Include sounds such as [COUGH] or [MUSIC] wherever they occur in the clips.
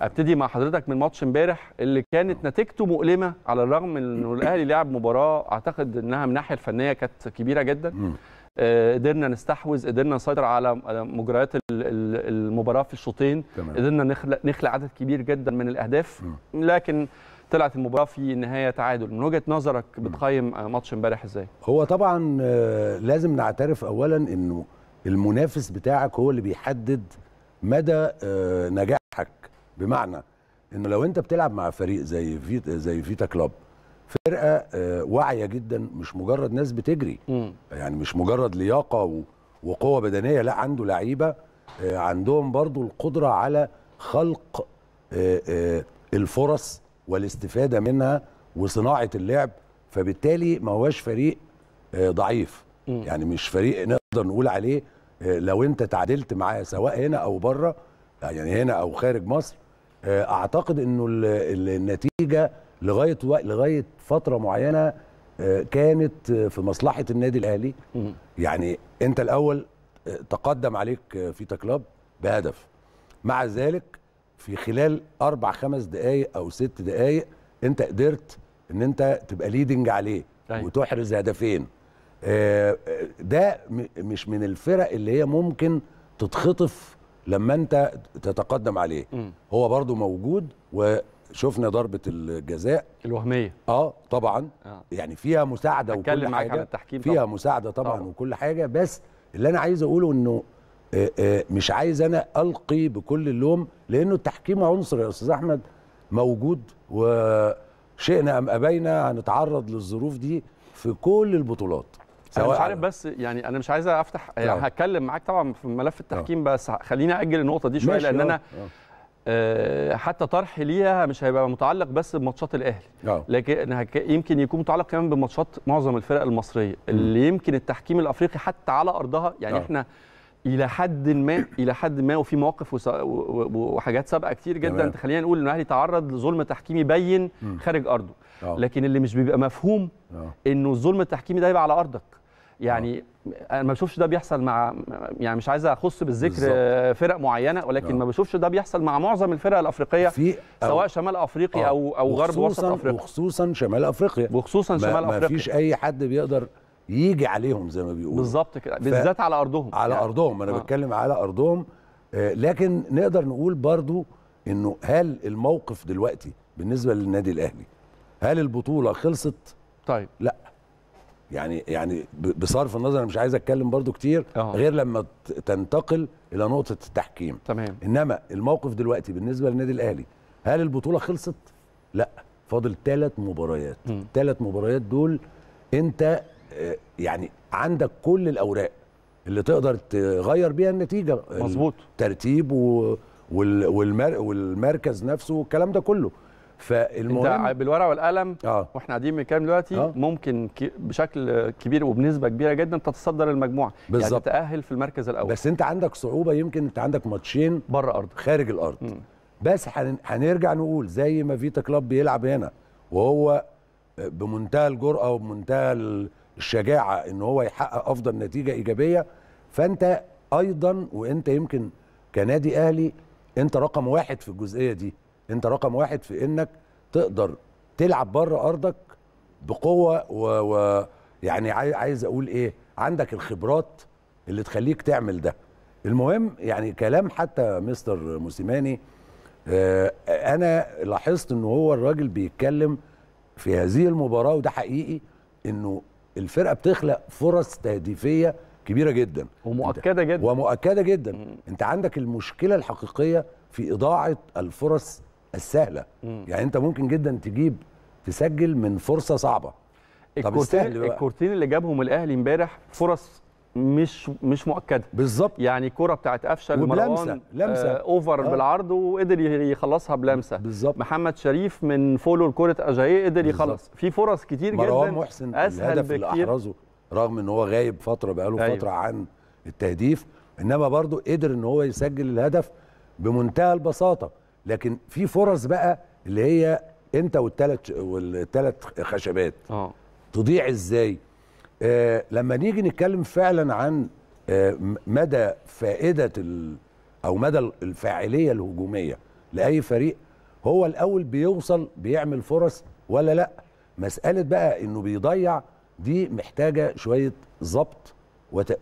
ابتدي مع حضرتك من ماتش امبارح اللي كانت نتيجته مؤلمه على الرغم من انه الاهلي لعب مباراه اعتقد انها من الناحيه الفنيه كانت كبيره جدا آه، قدرنا نستحوذ قدرنا نسيطر على مجريات المباراه في الشوطين قدرنا نخلق نخلق عدد كبير جدا من الاهداف لكن طلعت المباراه في النهايه تعادل من وجهه نظرك بتقيم آه، ماتش امبارح ازاي هو طبعا آه، لازم نعترف اولا انه المنافس بتاعك هو اللي بيحدد مدى نجاحك بمعنى انه لو انت بتلعب مع فريق زي فيت زي فيتا كلوب فرقه آه، واعيه جدا مش مجرد ناس بتجري م. يعني مش مجرد لياقه وقوه بدنيه لا عنده لعيبه آه، عندهم برضو القدره على خلق آه، الفرص والاستفاده منها وصناعه اللعب فبالتالي ما هواش فريق ضعيف م. يعني مش فريق نقدر نقول عليه لو انت تعادلت معاه سواء هنا او بره يعني هنا او خارج مصر آه، اعتقد انه النتيجه لغايه لغايه فتره معينه آه، كانت في مصلحه النادي الاهلي يعني انت الاول آه، تقدم عليك فيتا تكلاب بهدف مع ذلك في خلال اربع خمس دقائق او ست دقائق انت قدرت ان انت تبقى ليدنج عليه أيوة. وتحرز هدفين ده مش من الفرق اللي هي ممكن تتخطف لما انت تتقدم عليه م. هو برضو موجود وشفنا ضربه الجزاء الوهميه اه طبعا آه. يعني فيها مساعده وكل حاجه عن التحكيم فيها طبعًا. مساعده طبعا, طبعا وكل حاجه بس اللي انا عايز اقوله انه آه، آه، مش عايز انا القي بكل اللوم لانه التحكيم عنصر يا استاذ احمد موجود وشئنا ام ابينا هنتعرض للظروف دي في كل البطولات سواء مش عارف بس يعني انا مش عايز افتح يعني هتكلم معاك طبعا في ملف آه. التحكيم بس خليني اجل النقطه دي شويه لان انا آه، آه. حتى طرح ليها مش هيبقى متعلق بس بماتشات الاهلي لكن يمكن يكون متعلق كمان بماتشات معظم الفرق المصريه اللي يمكن التحكيم الافريقي حتى على ارضها يعني أوه. احنا الى حد ما الى حد ما وفي مواقف وحاجات سابقه كتير جدا خلينا نقول ان الاهلي تعرض لظلم تحكيمي بين خارج ارضه أوه. لكن اللي مش بيبقى مفهوم انه الظلم التحكيمي ده يبقى على ارضك يعني انا ما بشوفش ده بيحصل مع يعني مش عايز اخص بالذكر بالزبط. فرق معينه ولكن أوه. ما بشوفش ده بيحصل مع معظم الفرق الافريقيه في سواء شمال افريقي آه. او او غرب وسط افريقيا وخصوصا شمال افريقيا وخصوصا شمال ما افريقيا ما فيش اي حد بيقدر يجي عليهم زي ما بيقولوا بالظبط كده بالذات على ارضهم على يعني. ارضهم انا آه. بتكلم على ارضهم آه، لكن نقدر نقول برضو انه هل الموقف دلوقتي بالنسبه للنادي الاهلي هل البطوله خلصت طيب لا يعني يعني بصرف النظر انا مش عايز اتكلم برضو كتير أوه. غير لما تنتقل الى نقطه التحكيم تمام انما الموقف دلوقتي بالنسبه للنادي الاهلي هل البطوله خلصت لا فاضل ثلاث مباريات ثلاث مباريات دول انت آه، يعني عندك كل الاوراق اللي تقدر تغير بيها النتيجه مظبوط ترتيب و... والمر... والمركز نفسه والكلام ده كله فالمهم انت بالورقه والقلم آه. واحنا قاعدين بنتكلم دلوقتي آه. ممكن بشكل كبير وبنسبه كبيره جدا تتصدر المجموعه بالزبط. يعني تتاهل في المركز الاول بس انت عندك صعوبه يمكن انت عندك ماتشين بره ارض خارج الارض م. بس هنرجع نقول زي ما فيتا كلاب بيلعب هنا وهو بمنتهى الجرأه وبمنتهى الشجاعه ان هو يحقق افضل نتيجه ايجابيه فانت ايضا وانت يمكن كنادي اهلي انت رقم واحد في الجزئيه دي انت رقم واحد في انك تقدر تلعب بره ارضك بقوه و... و... يعني عايز اقول ايه عندك الخبرات اللي تخليك تعمل ده المهم يعني كلام حتى مستر موسيماني آه انا لاحظت ان هو الراجل بيتكلم في هذه المباراه وده حقيقي انه الفرقه بتخلق فرص تهديفيه كبيره جدا ومؤكده جدا ومؤكده جدا انت عندك المشكله الحقيقيه في اضاعه الفرص السهله مم. يعني انت ممكن جدا تجيب تسجل من فرصه صعبه الكورتين الكورتين اللي جابهم الاهلي امبارح فرص مش مش مؤكده بالظبط يعني كرة بتاعت قفشه لمروان لمسه آه اوفر آه. بالعرض وقدر يخلصها بلمسه بالظبط محمد شريف من فولو لكره اجاي قدر يخلص في فرص كتير جدا مروان محسن اسهل الهدف بكتير. اللي احرزه رغم ان هو غايب فتره بقاله أيوه. فتره عن التهديف انما برضه قدر ان هو يسجل الهدف بمنتهى البساطه لكن في فرص بقى اللي هي انت والثلاث والثلاث خشبات اه تضيع ازاي آه لما نيجي نتكلم فعلا عن آه مدى فائده او مدى الفاعليه الهجوميه لاي فريق هو الاول بيوصل بيعمل فرص ولا لا مساله بقى انه بيضيع دي محتاجه شويه ظبط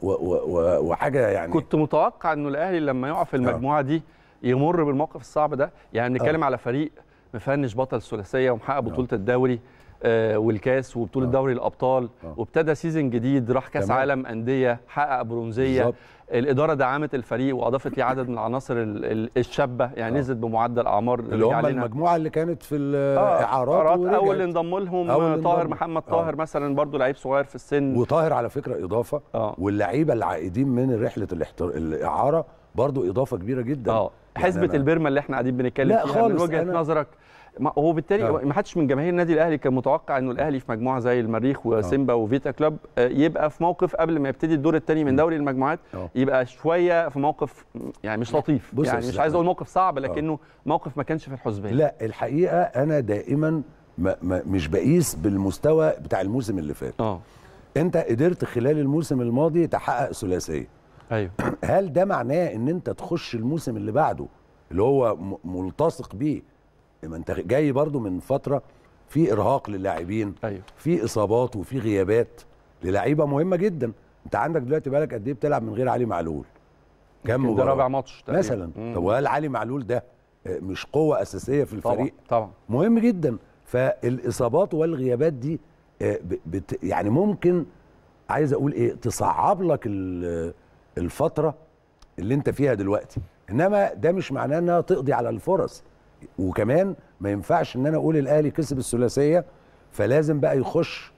وحاجه يعني كنت متوقع انه الاهلي لما يقع في آه. المجموعه دي يمر بالموقف الصعب ده يعني بنتكلم آه. على فريق مفنش بطل الثلاثيه ومحقق آه. بطوله الدوري آه، والكاس وبطوله دوري الابطال وابتدى سيزون جديد راح كاس تمام. عالم انديه حقق برونزيه بالزبط. الاداره دعمت الفريق واضافت لي عدد من العناصر الشابه يعني نزلت بمعدل اعمار اللي هم المجموعه اللي كانت في الاعارات اول اللي انضم لهم طاهر محمد طاهر أوه. مثلا برضو لعيب صغير في السن وطاهر على فكره اضافه واللعيبه العائدين من رحله الاعاره برضو اضافه كبيره جدا آه. حزبه البرما اللي احنا قاعدين بنتكلم لا فيها خالص من وجهه نظرك هو بالتالي نعم. ما حدش من جماهير النادي الاهلي كان متوقع انه الاهلي في مجموعه زي المريخ آه. وسيمبا وفيتا كلوب آه، يبقى في موقف قبل ما يبتدي الدور الثاني من دوري المجموعات آه. يبقى شويه في موقف يعني مش لطيف يعني مش عايز اقول موقف صعب لكنه موقف ما كانش في الحسبان لا الحقيقه انا دائما ما ما مش بقيس بالمستوى بتاع الموسم اللي فات اه انت قدرت خلال الموسم الماضي تحقق ثلاثيه ايوه [CLEARS THROAT] هل ده معناه ان انت تخش الموسم اللي بعده اللي هو ملتصق بيه ما انت جاي برضو من فتره في ارهاق للاعبين أيوه. في اصابات وفي غيابات للعيبه مهمه جدا انت عندك دلوقتي بالك قد ايه بتلعب من غير علي معلول كم مباراه ده رابع ماتش مثلا مم. طب وهل علي معلول ده آه، مش قوه اساسيه في الفريق طبعا, طبعا. مهم جدا فالاصابات والغيابات دي آه، بت يعني ممكن عايز اقول ايه تصعب لك الفتره اللي انت فيها دلوقتي انما ده مش معناه انها تقضي على الفرص وكمان ما ينفعش ان انا اقول الاهلي كسب الثلاثيه فلازم بقى يخش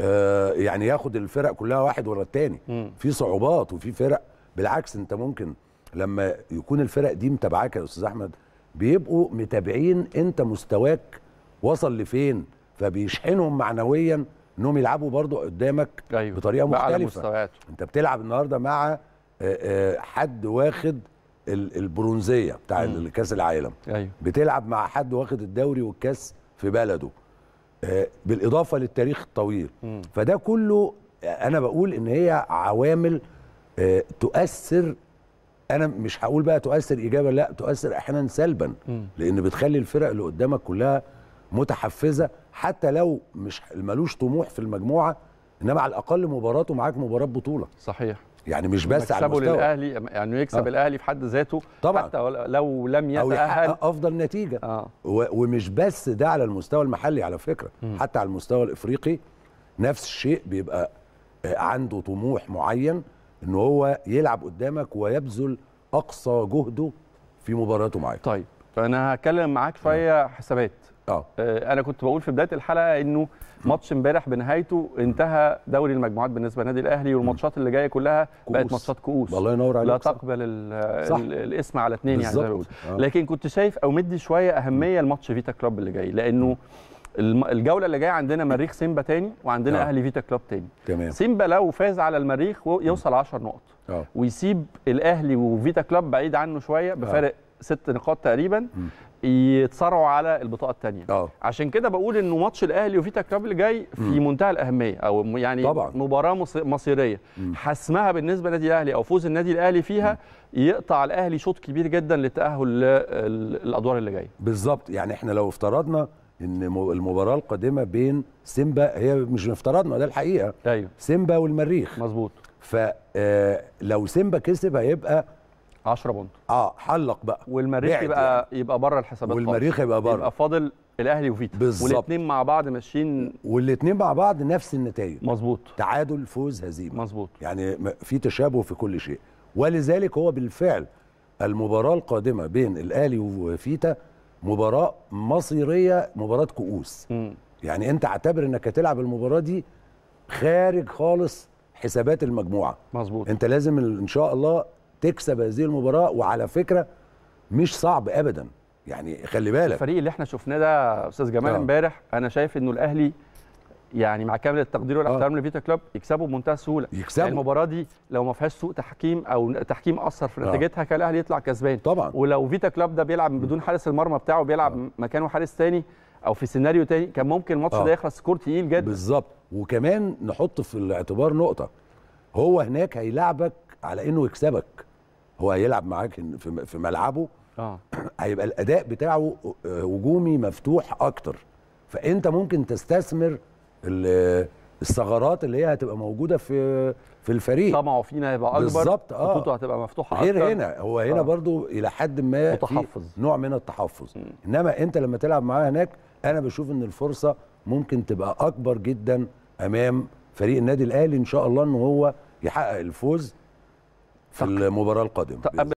آه يعني ياخد الفرق كلها واحد ورا التاني في صعوبات وفي فرق بالعكس انت ممكن لما يكون الفرق دي متابعاك يا استاذ احمد بيبقوا متابعين انت مستواك وصل لفين فبيشحنهم معنويا انهم يلعبوا برضو قدامك أيوة. بطريقه مختلفه على مستوياته انت بتلعب النهارده مع آه، آه، حد واخد البرونزيه بتاع كاس العالم أيوة. بتلعب مع حد واخد الدوري والكاس في بلده آه، بالاضافه للتاريخ الطويل م. فده كله انا بقول ان هي عوامل تؤثر انا مش هقول بقى تؤثر ايجابا لا تؤثر احيانا سلبا م. لان بتخلي الفرق اللي قدامك كلها متحفزه حتى لو مش ملوش طموح في المجموعه انما على الاقل مباراته معاك مباراه بطوله صحيح يعني مش بس على المستوى للاهلي يعني يكسب آه. الاهلي في حد ذاته طبعا حتى لو لم يتاهل افضل نتيجه آه. ومش بس ده على المستوى المحلي على فكره م. حتى على المستوى الافريقي نفس الشيء بيبقى آه، عنده طموح معين ان هو يلعب قدامك ويبذل اقصى جهده في مباراته معاك طيب فانا هتكلم معاك شويه حسابات أوه. آه، انا كنت بقول في بدايه الحلقه انه ماتش امبارح بنهايته انتهى دوري المجموعات بالنسبه للنادي الاهلي والماتشات اللي جايه كلها كؤوس. بقت ماتشات كؤوس الله ينور عليك لا تقبل الاسم على اثنين يعني زي ما بقول آه. لكن كنت شايف او مدي شويه اهميه لماتش فيتا كلوب اللي جاي لانه الجوله اللي جايه عندنا مريخ سيمبا تاني وعندنا أوه. اهلي فيتا كلوب تاني تمام. سيمبا لو فاز على المريخ يوصل 10 نقط أوه. ويسيب الاهلي وفيتا كلوب بعيد عنه شويه بفارق أوه. ست نقاط تقريبا م. يتصارعوا على البطاقه الثانيه اه. عشان كده بقول انه ماتش الاهلي وفيتا كابل اللي جاي في م. منتهى الاهميه او يعني طبعا. مباراه مصيريه حسمها بالنسبه للنادي الاهلي او فوز النادي الاهلي فيها م. يقطع الاهلي شوط كبير جدا للتاهل للادوار اللي جايه بالظبط يعني احنا لو افترضنا ان المباراه القادمه بين سيمبا هي مش افترضنا ده الحقيقه ايوه سيمبا والمريخ مظبوط فلو آه، سيمبا كسب هيبقى 10 بونت اه حلق بقى والمريخ يبقى يعني. يبقى بره الحسابات والمريخ يبقى بره يبقى فاضل الاهلي وفيتا بالظبط والاثنين مع بعض ماشيين والاثنين مع بعض نفس النتائج مظبوط تعادل فوز هزيمه مظبوط يعني في تشابه في كل شيء ولذلك هو بالفعل المباراه القادمه بين الاهلي وفيتا مباراه مصيريه مباراه كؤوس م. يعني انت اعتبر انك هتلعب المباراه دي خارج خالص حسابات المجموعه مظبوط انت لازم ان شاء الله تكسب هذه المباراه وعلى فكره مش صعب ابدا يعني خلي بالك الفريق اللي احنا شفناه ده استاذ جمال آه. امبارح انا شايف انه الاهلي يعني مع كامل التقدير والاحترام آه. لفيتا كلوب يكسبوا بمنتهى السهوله يكسبوا يعني المباراه دي لو ما فيهاش سوء تحكيم او تحكيم اثر في آه. نتيجتها كان الاهلي يطلع كسبان طبعا ولو فيتا كلوب ده بيلعب بدون حارس المرمى بتاعه بيلعب مكانه حارس تاني او في سيناريو تاني كان ممكن الماتش ده يخلص سكور تقيل جدا بالظبط وكمان نحط في الاعتبار نقطه هو هناك هيلعبك على انه يكسبك هو هيلعب معاك في ملعبه اه [CLEARS THROAT] هيبقى الاداء بتاعه آه، هجومي مفتوح اكتر فانت ممكن تستثمر الثغرات اللي هي هتبقى موجوده في في الفريق طمعه فينا هيبقى اكبر بالظبط اه خطوطه هتبقى مفتوحه اكتر غير هنا هو هنا آه. برضو الى حد ما متحفظ نوع من التحفظ م. انما انت لما تلعب معاه هناك انا بشوف ان الفرصه ممكن تبقى اكبر جدا امام فريق النادي الاهلي ان شاء الله ان هو يحقق الفوز في المباراه القادمه